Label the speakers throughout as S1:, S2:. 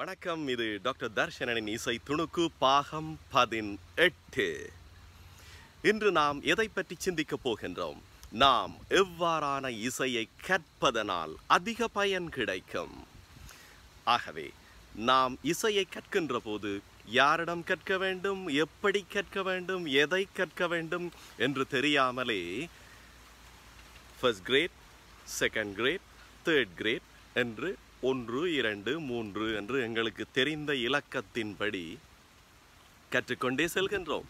S1: வணக்கம் இது டாக்டர் தர்ஷனனின் இசை துணுக்கு பாகம் பதினெட்டு இன்று நாம் எதை பற்றி சிந்திக்கப் போகின்றோம் நாம் எவ்வாறான இசையை கற்பதனால் அதிக பயன் கிடைக்கும் ஆகவே நாம் இசையை கற்கின்ற போது யாரிடம் கற்க வேண்டும் எப்படி கற்க வேண்டும் எதை கற்க வேண்டும் என்று தெரியாமலே first grade second grade third grade என்று ஒன்று இரண்டு மூன்று என்று எங்களுக்கு தெரிந்த இலக்கத்தின்படி கற்றுக்கொண்டே செல்கின்றோம்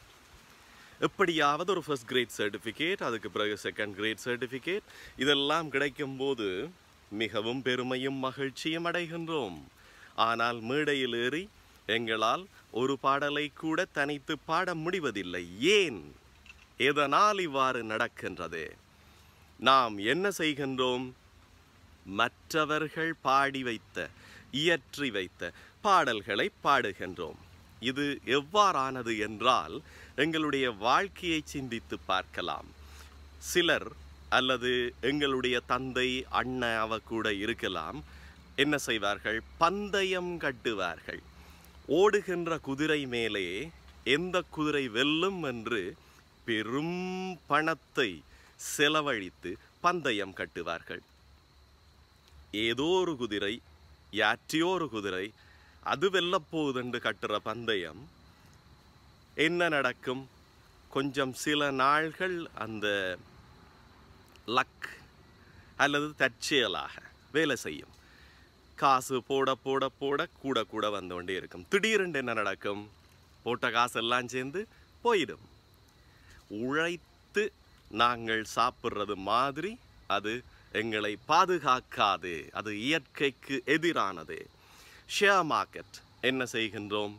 S1: எப்படியாவது ஒரு ஃபஸ்ட் கிரேட் சர்டிஃபிகேட் அதுக்கு பிறகு செகண்ட் கிரேட் சர்டிஃபிகேட் இதெல்லாம் கிடைக்கும்போது மிகவும் பெருமையும் மகிழ்ச்சியும் அடைகின்றோம் ஆனால் மேடையில் ஏறி எங்களால் ஒரு பாடலை கூட தனித்து பாட முடிவதில்லை ஏன் எதனால் இவ்வாறு நடக்கின்றது நாம் என்ன செய்கின்றோம் மற்றவர்கள் பாடி வைத்த இயற்றி வைத்த பாடல்களை பாடுகின்றோம் இது எவ்வாறானது என்றால் எங்களுடைய வாழ்க்கையை சிந்தித்து பார்க்கலாம் சிலர் அல்லது எங்களுடைய தந்தை அண்ணன் அவ கூட இருக்கலாம் என்ன செய்வார்கள் பந்தயம் கட்டுவார்கள் ஓடுகின்ற குதிரை மேலே எந்த குதிரை வெல்லும் என்று பெரும் பணத்தை செலவழித்து பந்தயம் கட்டுவார்கள் ஏதோ ஒரு குதிரை யாற்றையோ ஒரு குதிரை அது வெல்லப்போகுதுண்டு கட்டுற பந்தயம் என்ன நடக்கும் கொஞ்சம் சில நாள்கள் அந்த லக் அல்லது தற்செயலாக வேலை செய்யும் காசு போட போட போட கூட கூட வந்து கொண்டே இருக்கும் திடீரென்று என்ன நடக்கும் போட்ட காசெல்லாம் சேர்ந்து போயிடும் உழைத்து நாங்கள் சாப்பிட்றது மாதிரி அது எங்களை பாதுகாக்காது அது இயற்கைக்கு எதிரானது ஷேர் மார்க்கெட் என்ன செய்கின்றோம்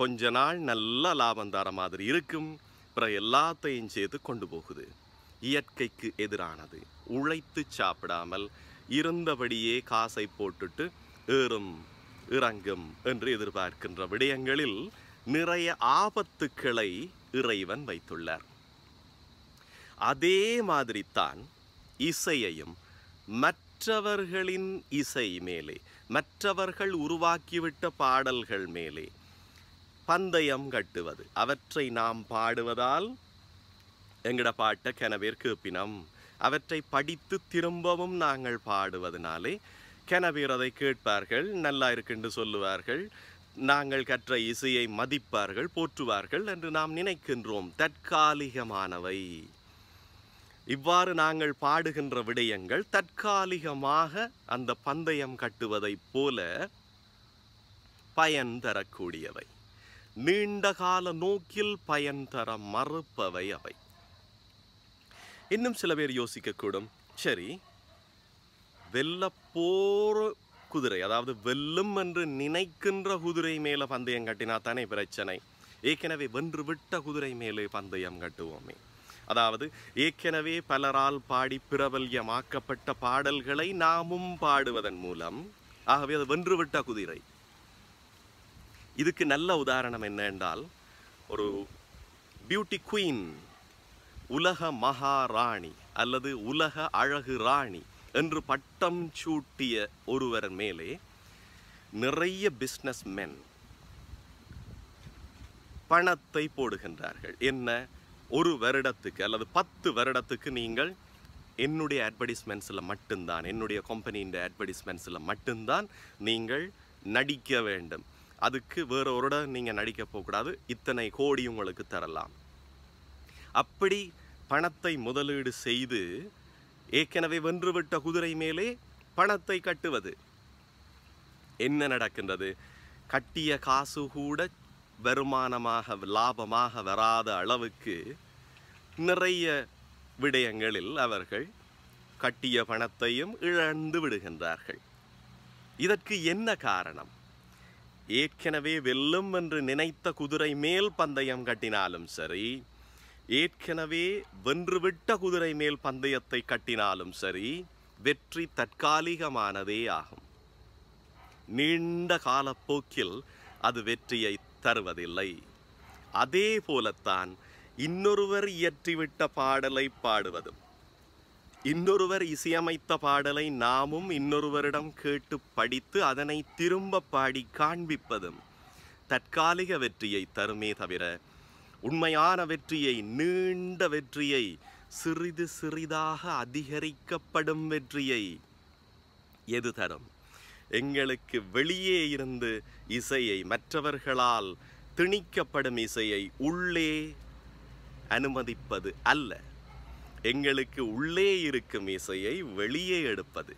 S1: கொஞ்ச நாள் நல்ல லாபம் தர மாதிரி இருக்கும் பிறகு எல்லாத்தையும் சேர்த்து கொண்டு போகுது இயற்கைக்கு எதிரானது உழைத்து சாப்பிடாமல் இருந்தபடியே காசை போட்டுட்டு ஏறும் இறங்கும் என்று எதிர்பார்க்கின்ற விடயங்களில் நிறைய ஆபத்துக்களை இறைவன் வைத்துள்ளார் அதே மாதிரித்தான் இசையையும் மற்றவர்களின் இசை மேலே மற்றவர்கள் உருவாக்கிவிட்ட பாடல்கள் மேலே பந்தயம் கட்டுவது அவற்றை நாம் பாடுவதால் எங்கட பாட்டை கெனவேர் கேப்பினம் அவற்றை படித்து திரும்பவும் நாங்கள் பாடுவதனாலே கெனவேர் அதை கேட்பார்கள் நல்லா இருக்குன்னு சொல்லுவார்கள் நாங்கள் கற்ற இசையை மதிப்பார்கள் போற்றுவார்கள் என்று நாம் நினைக்கின்றோம் தற்காலிகமானவை இவ்வாறு நாங்கள் பாடுகின்ற விடயங்கள் தற்காலிகமாக அந்த பந்தயம் கட்டுவதைப் போல பயன் தரக்கூடியவை நீண்ட கால நோக்கில் பயன் தர மறுப்பவை அவை இன்னும் சில பேர் யோசிக்கக்கூடும் சரி வெல்லப்போற குதிரை அதாவது வெல்லும் என்று நினைக்கின்ற குதிரை மேலே பந்தயம் கட்டினா தானே பிரச்சனை ஏற்கனவே வென்று விட்ட குதிரை மேலே பந்தயம் கட்டுவோமே அதாவது ஏற்கனவே பலரால் பாடி பிரபல்யமாக்கப்பட்ட பாடல்களை நாமும் பாடுவதன் மூலம் ஆகவே அது வென்றுவிட்ட குதிரை இதுக்கு நல்ல உதாரணம் என்ன என்றால் ஒரு பியூட்டி குயின் உலக மகாராணி அல்லது உலக அழகு ராணி என்று பட்டம் சூட்டிய ஒருவர் மேலே நிறைய பிஸ்னஸ் மென் பணத்தை போடுகின்றார்கள் என்ன ஒரு வருடத்துக்கு அல்லது பத்து வருடத்துக்கு நீங்கள் என்னுடைய அட்வர்டைஸ்மெண்ட்ஸில் மட்டும்தான் என்னுடைய கம்பெனியின் அட்வர்டைஸ்மெண்ட்ஸில் மட்டும்தான் நீங்கள் நடிக்க வேண்டும் அதுக்கு வேற ஒரு நீங்கள் நடிக்க போகக்கூடாது இத்தனை கோடி உங்களுக்கு தரலாம் அப்படி பணத்தை முதலீடு செய்து ஏற்கனவே வென்றுவிட்ட குதிரை மேலே பணத்தை கட்டுவது என்ன நடக்கின்றது கட்டிய காசு கூட வருமானமாக லாபமாக வராத அளவுக்கு நிறைய விடயங்களில் அவர்கள் கட்டிய பணத்தையும் இழந்து விடுகின்றார்கள் இதற்கு என்ன காரணம் ஏற்கனவே வெல்லும் என்று நினைத்த குதிரை மேல் பந்தயம் கட்டினாலும் சரி ஏற்கனவே வென்றுவிட்ட குதிரை மேல் பந்தயத்தை கட்டினாலும் சரி வெற்றி தற்காலிகமானதே ஆகும் நீண்ட காலப்போக்கில் அது வெற்றியை தருவதில்லை அதே போலத்தான் இன்னொருவர் இயற்றிவிட்ட பாடலை பாடுவதும் இன்னொருவர் இசையமைத்த பாடலை நாமும் இன்னொருவரிடம் கேட்டு படித்து அதனை திரும்ப பாடி காண்பிப்பதும் தற்காலிக வெற்றியை தருமே தவிர உண்மையான வெற்றியை நீண்ட வெற்றியை சிறிது சிறிதாக அதிகரிக்கப்படும் வெற்றியை எது தரும் எங்களுக்கு வெளியே இருந்து இசையை மற்றவர்களால் திணிக்கப்படும் இசையை உள்ளே அனுமதிப்பது அல்ல எங்களுக்கு உள்ளே இருக்கும் இசையை வெளியே எடுப்பது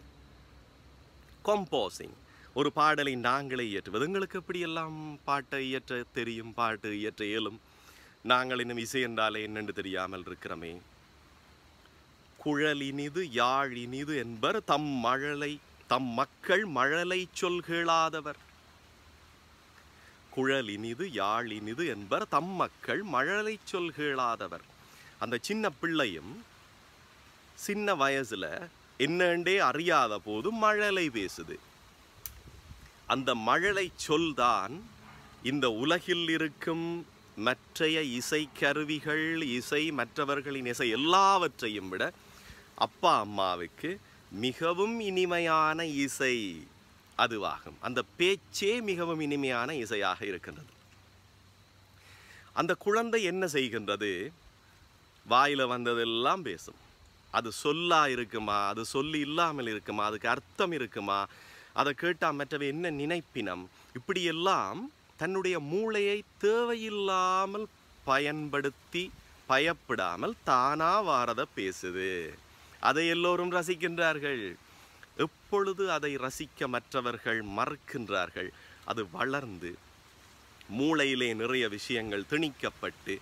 S1: கம்போசிங் ஒரு பாடலை நாங்களே இயற்றுவது எங்களுக்கு எப்படியெல்லாம் பாட்டை இயற்ற தெரியும் பாட்டு இயற்ற இயலும் நாங்கள் இன்னும் இசை என்றாலே என்னென்று தெரியாமல் இருக்கிறோமே குழலினிது யாழினிது என்பர் தம் மழலை தம் மக்கள் மழலை சொல்கிழாதவர் குழல் இனிது யாழ் இனிது என்பர் தம் மக்கள் மழலை சொல்கிழாதவர் அந்த சின்ன பிள்ளையும் சின்ன வயசில் என்னண்டே அறியாத போது மழலை பேசுது அந்த மழலை சொல்தான் இந்த உலகில் இருக்கும் மற்றைய இசை கருவிகள் இசை மற்றவர்களின் இசை எல்லாவற்றையும் விட அப்பா அம்மாவுக்கு மிகவும் இனிமையான இசை அதுவாகும் அந்த பேச்சே மிகவும் இனிமையான இசையாக இருக்கின்றது அந்த குழந்தை என்ன செய்கின்றது வாயில் வந்ததெல்லாம் பேசும் அது சொல்லா இருக்குமா அது சொல்லி இல்லாமல் இருக்குமா அதுக்கு அர்த்தம் இருக்குமா அதை கேட்டால் மற்றவை என்ன நினைப்பினம் இப்படியெல்லாம் தன்னுடைய மூளையை தேவையில்லாமல் பயன்படுத்தி பயப்படாமல் தானா வாரத பேசுது அதை எல்லோரும் ரசிக்கின்றார்கள் அப்பொழுது அதை ரசிக்க மற்றவர்கள் மறுக்கின்றார்கள் அது வளர்ந்து மூளையிலே நிறைய விஷயங்கள் திணிக்கப்பட்டு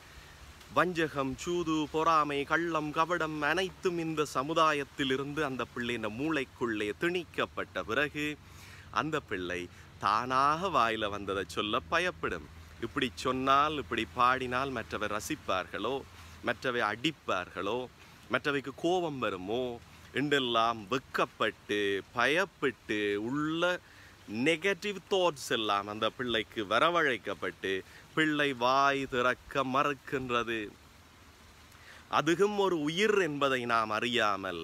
S1: வஞ்சகம் சூது பொறாமை கள்ளம் கவடம் அனைத்தும் இந்த சமுதாயத்திலிருந்து அந்த பிள்ளை இந்த மூளைக்குள்ளே திணிக்கப்பட்ட பிறகு அந்த பிள்ளை தானாக வாயில் வந்ததை சொல்ல பயப்படும் இப்படி சொன்னால் இப்படி பாடினால் மற்றவை ரசிப்பார்களோ மற்றவை அடிப்பார்களோ மற்றவைக்கு கோபம் வருமோ என்றெல்லாம் வெக்கப்பட்டு பயப்பட்டு உள்ள நெகட்டிவ் தாட்ஸ் எல்லாம் அந்த பிள்ளைக்கு வரவழைக்கப்பட்டு பிள்ளை வாய் திறக்க மறுக்கின்றது அதுவும் ஒரு உயிர் என்பதை நாம் அறியாமல்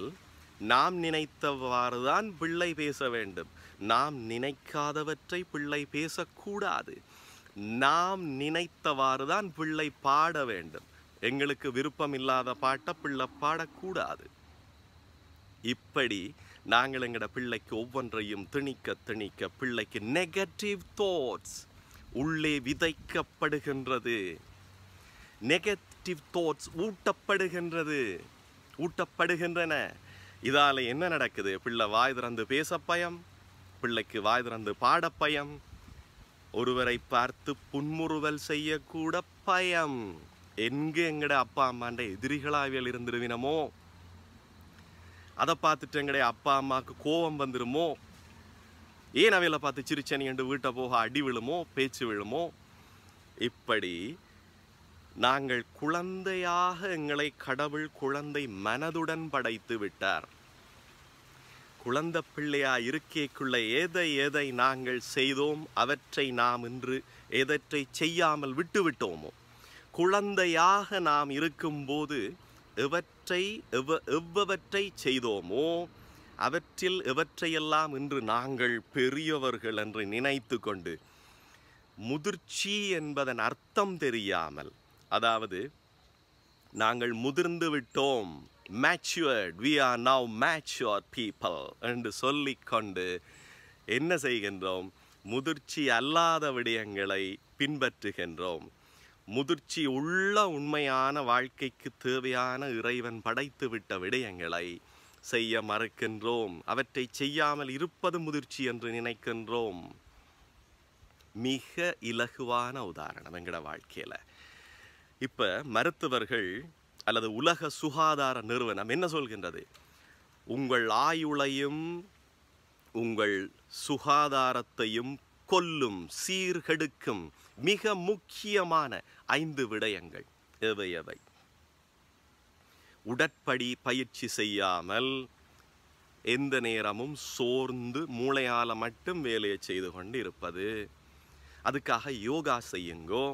S1: நாம் நினைத்தவாறுதான் பிள்ளை பேச வேண்டும் நாம் நினைக்காதவற்றை பிள்ளை பேசக்கூடாது நாம் நினைத்தவாறுதான் பிள்ளை பாட வேண்டும் எங்களுக்கு விருப்பம் இல்லாத பாட்டை பிள்ளை பாடக்கூடாது இப்படி நாங்கள் எங்களோட பிள்ளைக்கு ஒவ்வொன்றையும் திணிக்க திணிக்க பிள்ளைக்கு நெகட்டிவ் தாட்ஸ் உள்ளே விதைக்கப்படுகின்றது நெகட்டிவ் தாட்ஸ் ஊட்டப்படுகின்றது ஊட்டப்படுகின்றன இதால் என்ன நடக்குது பிள்ளை வாய் திறந்து பேச பயம் பிள்ளைக்கு வாய் திறந்து பாட பயம் ஒருவரை பார்த்து புன்முறுவல் செய்யக்கூட பயம் எங்கு எங்கட அப்பா அம்மாண்ட எதிரிகளாவியல் இருந்துருவினமோ அதை பார்த்துட்டு எங்கடைய அப்பா அம்மாவுக்கு கோபம் வந்துடுமோ ஏன் அவையில் பார்த்து சிரிச்சனி என்று வீட்டை போக அடி விழுமோ பேச்சு விழுமோ இப்படி நாங்கள் குழந்தையாக எங்களை கடவுள் குழந்தை மனதுடன் படைத்து விட்டார் குழந்த பிள்ளையா இருக்கைக்குள்ள எதை எதை நாங்கள் செய்தோம் அவற்றை நாம் இன்று எதற்றை செய்யாமல் விட்டுவிட்டோமோ குழந்தையாக நாம் இருக்கும்போது எவற்றை எவற்றை எவ எவ்வவற்றை செய்தோமோ அவற்றில் எவற்றையெல்லாம் இன்று நாங்கள் பெரியவர்கள் என்று நினைத்து கொண்டு முதிர்ச்சி என்பதன் அர்த்தம் தெரியாமல் அதாவது நாங்கள் முதிர்ந்து விட்டோம் matured we are now mature people என்று சொல்லிக்கொண்டு என்ன செய்கின்றோம் முதிர்ச்சி அல்லாத விடயங்களை பின்பற்றுகின்றோம் முதிர்ச்சி உள்ள உண்மையான வாழ்க்கைக்கு தேவையான இறைவன் படைத்துவிட்ட விடயங்களை செய்ய மறுக்கின்றோம் அவற்றை செய்யாமல் இருப்பது முதிர்ச்சி என்று நினைக்கின்றோம் மிக இலகுவான உதாரணம் எங்களோட வாழ்க்கையில் இப்போ மருத்துவர்கள் அல்லது உலக சுகாதார நிறுவனம் என்ன சொல்கின்றது உங்கள் ஆயுளையும் உங்கள் சுகாதாரத்தையும் கொல்லும் சீர்கெடுக்கும் மிக முக்கியமான ஐந்து விடயங்கள் எவை எவை உடற்படி பயிற்சி செய்யாமல் எந்த நேரமும் சோர்ந்து மூளையால் மட்டும் வேலையை செய்து கொண்டு இருப்பது அதுக்காக யோகா செய்யுங்கோ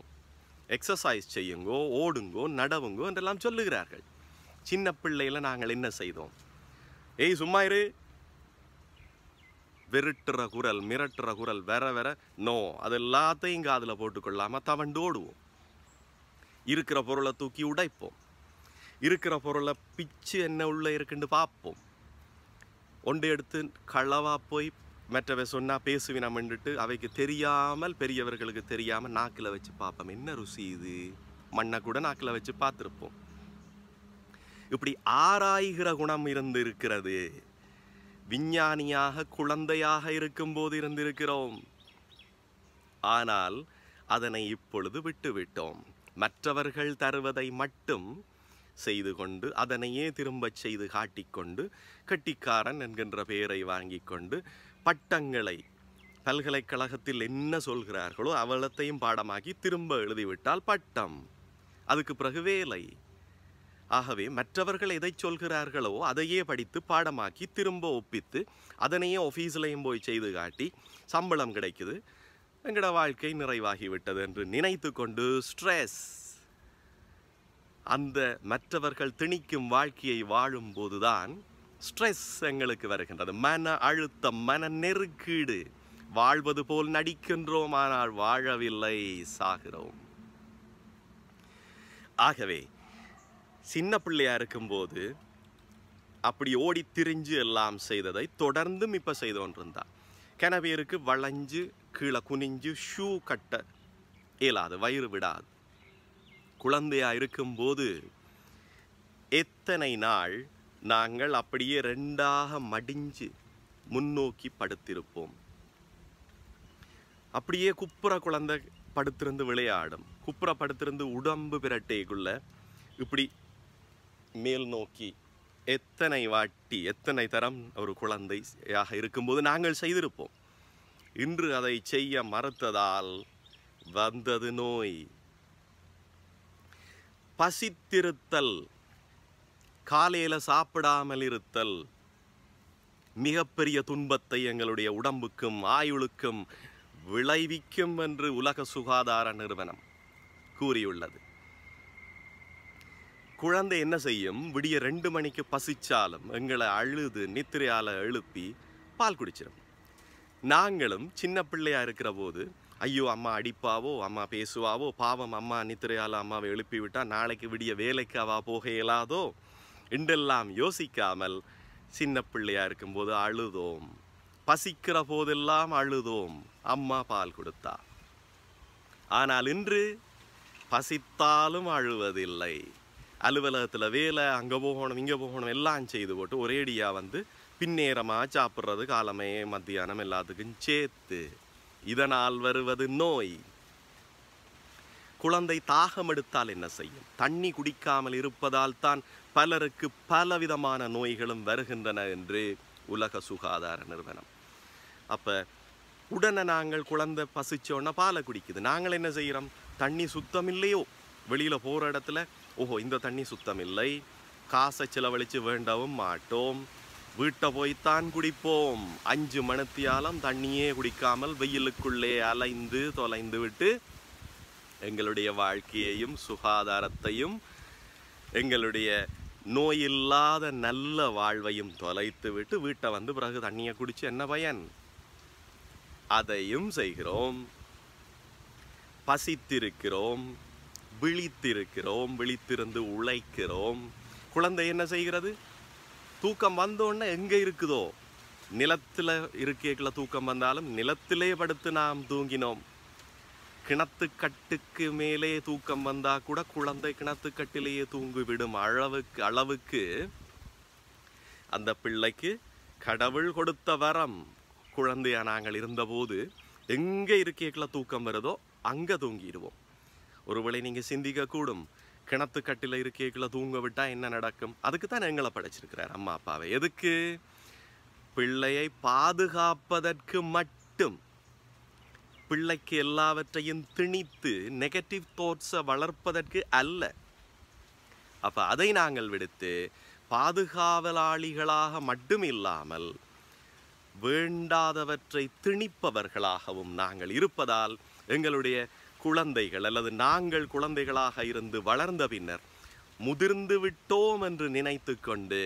S1: எக்ஸசைஸ் செய்யுங்கோ ஓடுங்கோ நடவுங்கோ என்றெல்லாம் சொல்லுகிறார்கள் சின்ன பிள்ளையில் நாங்கள் என்ன செய்தோம் ஏய் சும்மா இரு வெறுட்டுற குரல் மிரட்டுற குரல் வேற வேற நோ அது எல்லாத்தையும் காதில் போட்டுக்கொள்ளாமல் தவண்டு ஓடுவோம் இருக்கிற பொருளை தூக்கி உடைப்போம் இருக்கிற பொருளை பிச்சு என்ன உள்ளே இருக்குன்னு பார்ப்போம் ஒன்று எடுத்து களவாக போய் மற்றவை சொன்னால் பேசுவினம்ன்றுட்டு அவைக்கு தெரியாமல் பெரியவர்களுக்கு தெரியாமல் நாக்கில் வச்சு பார்ப்போம் என்ன ருசி இது மண்ணை கூட நாக்கில் வச்சு பார்த்துருப்போம் இப்படி ஆராய்கிற குணம் இருந்து இருக்கிறது விஞ்ஞானியாக குழந்தையாக இருக்கும்போது இருந்திருக்கிறோம் ஆனால் அதனை இப்பொழுது விட்டுவிட்டோம் மற்றவர்கள் தருவதை மட்டும் செய்து கொண்டு அதனையே திரும்பச் செய்து காட்டிக்கொண்டு கட்டிக்காரன் என்கின்ற பெயரை வாங்கி கொண்டு பட்டங்களை பல்கலைக்கழகத்தில் என்ன சொல்கிறார்களோ அவளத்தையும் பாடமாக்கி திரும்ப எழுதிவிட்டால் பட்டம் அதுக்கு பிறகு வேலை ஆகவே மற்றவர்கள் எதை சொல்கிறார்களோ அதையே படித்து பாடமாக்கி திரும்ப ஒப்பித்து அதனையே ஆஃபீஸ்லையும் போய் செய்து காட்டி சம்பளம் கிடைக்குது எங்களோட வாழ்க்கை நிறைவாகிவிட்டது என்று நினைத்து கொண்டு ஸ்ட்ரெஸ் அந்த மற்றவர்கள் திணிக்கும் வாழ்க்கையை வாழும்போதுதான் ஸ்ட்ரெஸ் எங்களுக்கு வருகின்றது மன அழுத்தம் மன நெருக்கீடு வாழ்வது போல் நடிக்கின்றோம் ஆனால் வாழவில்லை சாகிறோம் ஆகவே சின்ன பிள்ளையாக இருக்கும்போது அப்படி ஓடி திரிஞ்சு எல்லாம் செய்ததை தொடர்ந்தும் இப்போ செய்து கொண்டிருந்தா கிண வளைஞ்சு கீழே குனிஞ்சு ஷூ கட்ட இயலாது வயிறு விடாது குழந்தையாக இருக்கும்போது எத்தனை நாள் நாங்கள் அப்படியே ரெண்டாக மடிஞ்சு முன்னோக்கி படுத்திருப்போம் அப்படியே குப்புற குழந்தை படுத்திருந்து விளையாடும் குப்புற படுத்திருந்து உடம்பு பிரட்டைக்குள்ள இப்படி மேல் நோக்கி எத்தனை வாட்டி எத்தனை தரம் ஒரு குழந்தையாக இருக்கும்போது நாங்கள் செய்திருப்போம் இன்று அதை செய்ய மறுத்ததால் வந்தது நோய் பசித்திருத்தல் காலையில் சாப்பிடாமல் இருத்தல் மிகப்பெரிய துன்பத்தை எங்களுடைய உடம்புக்கும் ஆயுளுக்கும் விளைவிக்கும் என்று உலக சுகாதார நிறுவனம் கூறியுள்ளது குழந்தை என்ன செய்யும் விடிய ரெண்டு மணிக்கு பசிச்சாலும் எங்களை அழுது நித்திரையால் எழுப்பி பால் குடிச்சிடும் நாங்களும் சின்ன பிள்ளையாக இருக்கிற போது ஐயோ அம்மா அடிப்பாவோ அம்மா பேசுவாவோ பாவம் அம்மா நித்திரையால் அம்மாவை எழுப்பி விட்டால் நாளைக்கு விடிய வேலைக்கு அவா போக இயலாதோ என்றெல்லாம் யோசிக்காமல் சின்ன பிள்ளையாக இருக்கும்போது அழுதோம் பசிக்கிற போதெல்லாம் அழுதோம் அம்மா பால் கொடுத்தா ஆனால் இன்று பசித்தாலும் அழுவதில்லை அலுவலகத்தில் வேலை அங்கே போகணும் இங்கே போகணும் எல்லாம் செய்து போட்டு ஒரேடியாக வந்து பின்னேரமாக சாப்பிட்றது காலமே மத்தியானம் எல்லாத்துக்கும் சேர்த்து இதனால் வருவது நோய் குழந்தை தாகம் எடுத்தால் என்ன செய்யும் தண்ணி குடிக்காமல் இருப்பதால் தான் பலருக்கு பலவிதமான நோய்களும் வருகின்றன என்று உலக சுகாதார நிறுவனம் அப்போ உடனே நாங்கள் குழந்தை பசிச்சோன்னா பாலை குடிக்குது நாங்கள் என்ன செய்கிறோம் தண்ணி சுத்தம் இல்லையோ வெளியில் போகிற இடத்துல ஓஹோ இந்த தண்ணி சுத்தம் இல்லை காசை செலவழித்து வேண்டவும் மாட்டோம் வீட்டை போய்த்தான் குடிப்போம் அஞ்சு மணத்தியாலம் தண்ணியே குடிக்காமல் வெயிலுக்குள்ளே அலைந்து தொலைந்து விட்டு எங்களுடைய வாழ்க்கையையும் சுகாதாரத்தையும் எங்களுடைய நோய் இல்லாத நல்ல வாழ்வையும் தொலைத்து விட்டு வீட்டை வந்து பிறகு தண்ணியை குடித்து என்ன பயன் அதையும் செய்கிறோம் பசித்திருக்கிறோம் விழித்திருக்கிறோம் விழித்திருந்து உழைக்கிறோம் குழந்தை என்ன செய்கிறது தூக்கம் வந்தோடனே எங்கே இருக்குதோ நிலத்தில் இருக்கைகளை தூக்கம் வந்தாலும் நிலத்திலே படுத்து நாம் தூங்கினோம் கிணத்துக்கட்டுக்கு மேலே தூக்கம் வந்தால் கூட குழந்தை கிணத்துக்கட்டிலேயே தூங்கிவிடும் அளவுக்கு அளவுக்கு அந்த பிள்ளைக்கு கடவுள் கொடுத்த வரம் குழந்தையா நாங்கள் இருந்தபோது எங்கே இருக்கைகளை தூக்கம் வருதோ அங்கே தூங்கிடுவோம் ஒருவேளை நீங்கள் சிந்திக்க கூடும் கிணத்து கட்டில் இருக்கேக்குள்ள தூங்க விட்டால் என்ன நடக்கும் அதுக்கு தான் எங்களை படைச்சிருக்கிறார் அம்மா அப்பாவை எதுக்கு பிள்ளையை பாதுகாப்பதற்கு மட்டும் பிள்ளைக்கு எல்லாவற்றையும் திணித்து நெகட்டிவ் தோட்ஸை வளர்ப்பதற்கு அல்ல அப்போ அதை நாங்கள் விடுத்து பாதுகாவலாளிகளாக மட்டும் இல்லாமல் வேண்டாதவற்றை திணிப்பவர்களாகவும் நாங்கள் இருப்பதால் எங்களுடைய குழந்தைகள் அல்லது நாங்கள் குழந்தைகளாக இருந்து வளர்ந்த பின்னர் முதிர்ந்து விட்டோம் என்று நினைத்து கொண்டு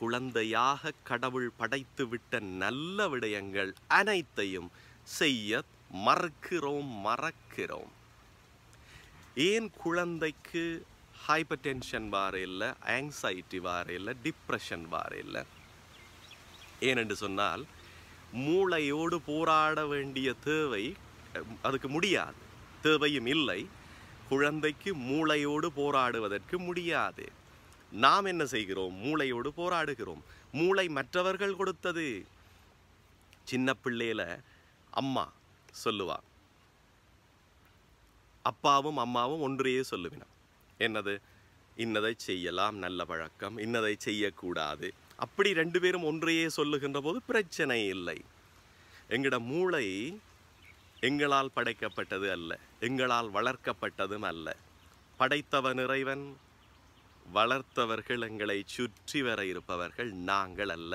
S1: குழந்தையாக கடவுள் படைத்து விட்ட நல்ல விடயங்கள் அனைத்தையும் செய்ய மறக்கிறோம் மறக்கிறோம் ஏன் குழந்தைக்கு ஹைப்பர் டென்ஷன் வார இல்லை ஆங்ஸைட்டி வார இல்லை டிப்ரெஷன் வார இல்லை ஏனென்று சொன்னால் மூளையோடு போராட வேண்டிய தேவை அதுக்கு முடியாது தேவையும் இல்லை குழந்தைக்கு மூளையோடு போராடுவதற்கு முடியாது நாம் என்ன செய்கிறோம் மூளையோடு போராடுகிறோம் மூளை மற்றவர்கள் கொடுத்தது சின்ன பிள்ளையில அம்மா சொல்லுவா அப்பாவும் அம்மாவும் ஒன்றையே சொல்லுவினா என்னது இன்னதை செய்யலாம் நல்ல பழக்கம் இன்னதை செய்யக்கூடாது அப்படி ரெண்டு பேரும் ஒன்றையே சொல்லுகின்ற போது பிரச்சனை இல்லை எங்கட மூளை எங்களால் படைக்கப்பட்டது அல்ல எங்களால் வளர்க்கப்பட்டதும் அல்ல படைத்தவன் இறைவன் வளர்த்தவர்கள் எங்களை சுற்றி வர இருப்பவர்கள் நாங்கள் அல்ல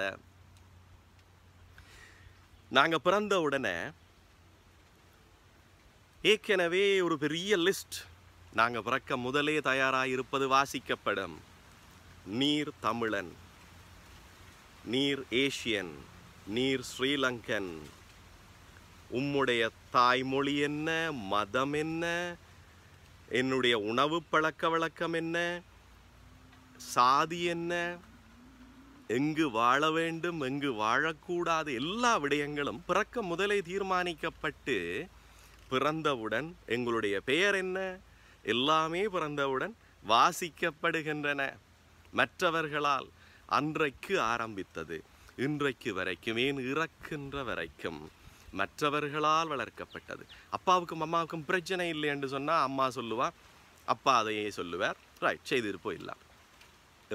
S1: நாங்கள் பிறந்த உடனே ஏற்கனவே ஒரு பெரிய லிஸ்ட் நாங்கள் பிறக்க முதலே தயாராக இருப்பது வாசிக்கப்படும் நீர் தமிழன் நீர் ஏஷியன் நீர் ஸ்ரீலங்கன் உம்முடைய தாய்மொழி என்ன மதம் என்ன என்னுடைய உணவு பழக்க வழக்கம் என்ன சாதி என்ன எங்கு வாழ வேண்டும் எங்கு வாழக்கூடாது எல்லா விடயங்களும் பிறக்க முதலே தீர்மானிக்கப்பட்டு பிறந்தவுடன் எங்களுடைய பெயர் என்ன எல்லாமே பிறந்தவுடன் வாசிக்கப்படுகின்றன மற்றவர்களால் அன்றைக்கு ஆரம்பித்தது இன்றைக்கு வரைக்கும் ஏன் இறக்கின்ற வரைக்கும் மற்றவர்களால் வளர்க்கப்பட்டது அப்பாவுக்கும் அம்மாவுக்கும் பிரச்சனை இல்லை என்று சொன்னால் அம்மா சொல்லுவாள் அப்பா அதையே சொல்லுவார் ரைட் செய்திரு போயிடலாம்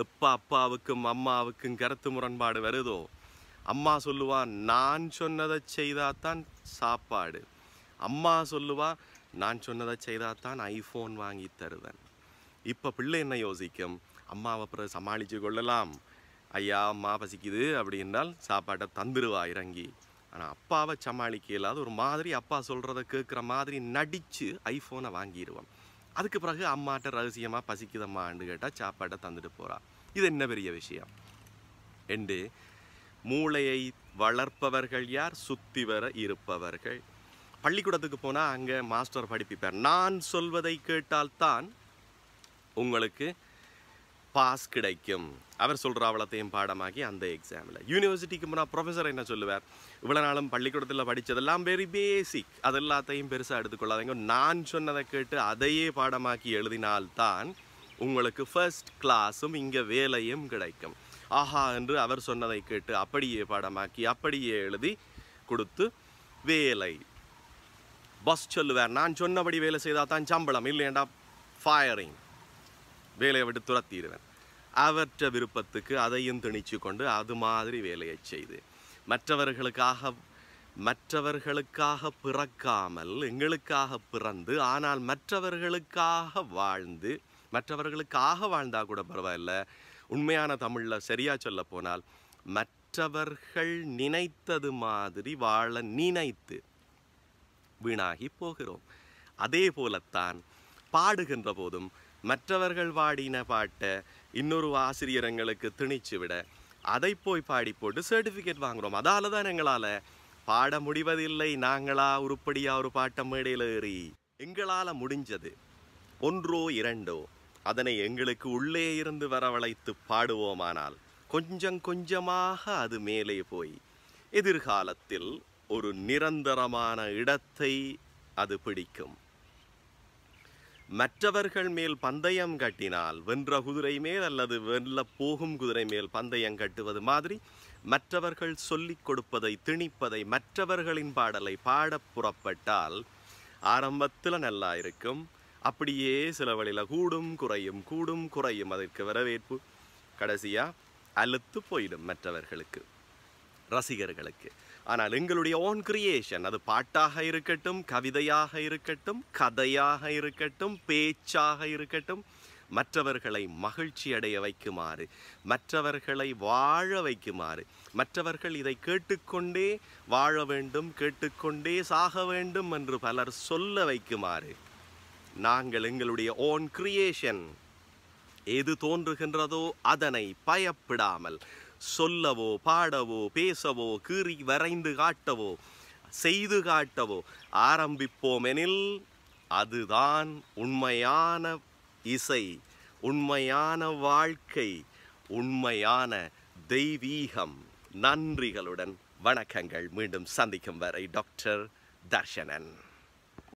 S1: எப்போ அப்பாவுக்கும் அம்மாவுக்கும் கருத்து முரண்பாடு வருதோ அம்மா சொல்லுவா நான் சொன்னதை செய்தாதான் சாப்பாடு அம்மா சொல்லுவா நான் சொன்னதை செய்தாதான் ஐஃபோன் வாங்கி தருவேன் இப்போ பிள்ளை என்ன யோசிக்கும் அம்மாவை அப்புறம் சமாளித்து கொள்ளலாம் ஐயா அம்மா பசிக்குது அப்படின்னால் சாப்பாட்டை தந்துருவா இறங்கி ஆனால் அப்பாவை சமாளிக்க இல்லாத ஒரு மாதிரி அப்பா சொல்கிறத கேட்குற மாதிரி நடித்து ஐஃபோனை வாங்கிடுவான் அதுக்கு பிறகு அம்மாட்ட ரகசியமாக பசிக்குதம்மான்னு கேட்டால் சாப்பாட்டை தந்துட்டு போகிறான் இது என்ன பெரிய விஷயம் என்று மூளையை வளர்ப்பவர்கள் யார் சுற்றி வர இருப்பவர்கள் பள்ளிக்கூடத்துக்கு போனால் அங்கே மாஸ்டர் படிப்பிப்பார் நான் சொல்வதை கேட்டால்தான் உங்களுக்கு பாஸ் கிடைக்கும் அவர் சொல்கிற அவளத்தையும் பாடமாக்கி அந்த எக்ஸாமில் யூனிவர்சிட்டிக்கு போனால் ப்ரொஃபஸர் என்ன சொல்லுவார் இவ்வளோ நாளும் பள்ளிக்கூடத்தில் படித்ததெல்லாம் வெரி பேசிக் அது எல்லாத்தையும் பெருசாக எடுத்துக்கொள்ளாதீங்க நான் சொன்னதை கேட்டு அதையே பாடமாக்கி எழுதினால்தான் உங்களுக்கு ஃபர்ஸ்ட் கிளாஸும் இங்கே வேலையும் கிடைக்கும் ஆஹா என்று அவர் சொன்னதை கேட்டு அப்படியே பாடமாக்கி அப்படியே எழுதி கொடுத்து வேலை பஸ் சொல்லுவார் நான் சொன்னபடி வேலை செய்தால் தான் சம்பளம் இல்லையண்டா ஃபயரிங் வேலையை விட்டு துரத்திடுவேன் அவற்ற விருப்பத்துக்கு அதையும் திணிச்சு கொண்டு அது மாதிரி வேலையை செய்து மற்றவர்களுக்காக மற்றவர்களுக்காக பிறக்காமல் எங்களுக்காக பிறந்து ஆனால் மற்றவர்களுக்காக வாழ்ந்து மற்றவர்களுக்காக வாழ்ந்தால் கூட பரவாயில்ல உண்மையான தமிழில் சரியாக சொல்ல போனால் மற்றவர்கள் நினைத்தது மாதிரி வாழ நினைத்து வீணாகி போகிறோம் அதே போலத்தான் பாடுகின்ற போதும் மற்றவர்கள் வாடின பாட்டை இன்னொரு ஆசிரியர் எங்களுக்கு திணிச்சு விட அதை போய் பாடி போட்டு சர்டிஃபிகேட் வாங்குகிறோம் அதால தான் எங்களால் பாட முடிவதில்லை நாங்களா உருப்படியாக ஒரு பாட்டம் மேடையில் ஏறி எங்களால் முடிஞ்சது ஒன்றோ இரண்டோ அதனை எங்களுக்கு உள்ளே இருந்து வரவழைத்து பாடுவோமானால் கொஞ்சம் கொஞ்சமாக அது மேலே போய் எதிர்காலத்தில் ஒரு நிரந்தரமான இடத்தை அது பிடிக்கும் மற்றவர்கள் மேல் பந்தயம் கட்டினால் வென்ற குதிரை மேல் அல்லது வெல்ல போகும் குதிரை மேல் பந்தயம் கட்டுவது மாதிரி மற்றவர்கள் சொல்லிக் கொடுப்பதை திணிப்பதை மற்றவர்களின் பாடலை பாட புறப்பட்டால் ஆரம்பத்தில் நல்லா இருக்கும் அப்படியே சில வழியில் கூடும் குறையும் கூடும் குறையும் அதற்கு வரவேற்பு கடைசியாக அழுத்து போயிடும் மற்றவர்களுக்கு ரசிகர்களுக்கு ஆனால் எங்களுடைய ஓன் கிரியேஷன் அது பாட்டாக இருக்கட்டும் கவிதையாக இருக்கட்டும் கதையாக இருக்கட்டும் பேச்சாக இருக்கட்டும் மற்றவர்களை மகிழ்ச்சி அடைய வைக்குமாறு மற்றவர்களை வாழ வைக்குமாறு மற்றவர்கள் இதை கேட்டுக்கொண்டே வாழ வேண்டும் கேட்டுக்கொண்டே சாக வேண்டும் என்று பலர் சொல்ல வைக்குமாறு நாங்கள் எங்களுடைய ஓன் கிரியேஷன் எது தோன்றுகின்றதோ அதனை பயப்படாமல் சொல்லவோ பாடவோ பேசவோ கீறி வரைந்து காட்டவோ செய்து காட்டவோ ஆரம்பிப்போமெனில் அதுதான் உண்மையான இசை உண்மையான வாழ்க்கை உண்மையான தெய்வீகம் நன்றிகளுடன் வணக்கங்கள் மீண்டும் சந்திக்கும் வரை டாக்டர் தர்ஷனன்